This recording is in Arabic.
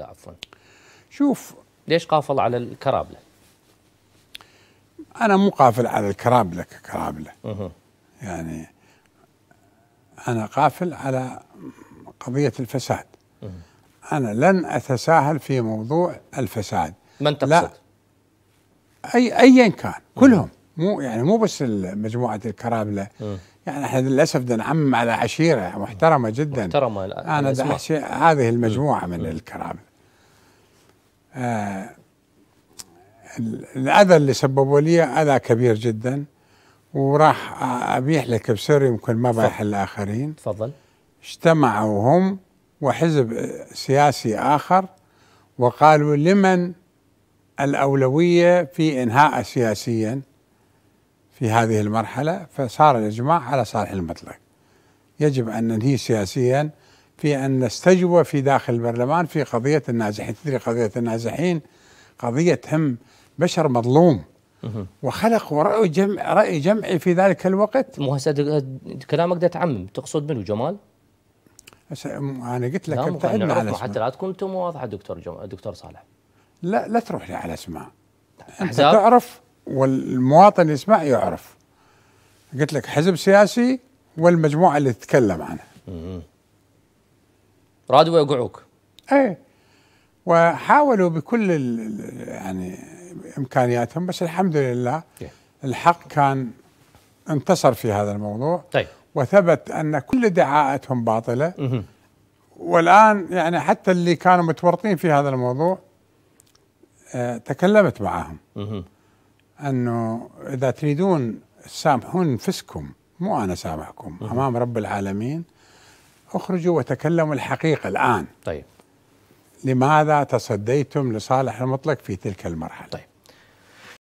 عفوا شوف ليش قافل على الكرابله؟ انا مو قافل على الكرابله ككرابله أه. يعني انا قافل على قضيه الفساد أه. انا لن اتساهل في موضوع الفساد من تقصد؟ لا اي ايا كان كلهم مو يعني مو بس مجموعه الكرابله م. يعني احنا للاسف ده نعم على عشيره محترمه جدا محترمه انا هذه المجموعه م. من الكرابله آه الاذى اللي سببوا لي اذى كبير جدا وراح ابيح لك بسر يمكن ما بيح الاخرين تفضل اجتمعوا هم وحزب سياسي اخر وقالوا لمن الاولويه في انهاء سياسيا في هذه المرحلة فصار الإجماع على صالح المطلق يجب أن ننهي سياسيا في أن نستجوب في داخل البرلمان في قضية النازحين تدري قضية النازحين قضية هم بشر مظلوم وخلقوا رأي جمع رأي جمعي في ذلك الوقت مو هسه كلامك ده تعمم تقصد منو جمال؟ انا قلت لك ابتعدنا على اسماء حتى لا تكون انت واضحة دكتور جمال دكتور صالح لا لا تروح لي على اسماء انت تعرف والمواطن يسمع يعرف قلت لك حزب سياسي والمجموعه اللي تتكلم عنها رادوا يقعوك ايه وحاولوا بكل يعني امكانياتهم بس الحمد لله إيه. الحق كان انتصر في هذا الموضوع طيب وثبت ان كل دعاءاتهم باطله والان يعني حتى اللي كانوا متورطين في هذا الموضوع آه، تكلمت معهم مم. أنه إذا تريدون تسامحون أنفسكم مو أنا سامحكم أمام رب العالمين اخرجوا وتكلموا الحقيقة الآن طيب لماذا تصديتم لصالح المطلق في تلك المرحلة طيب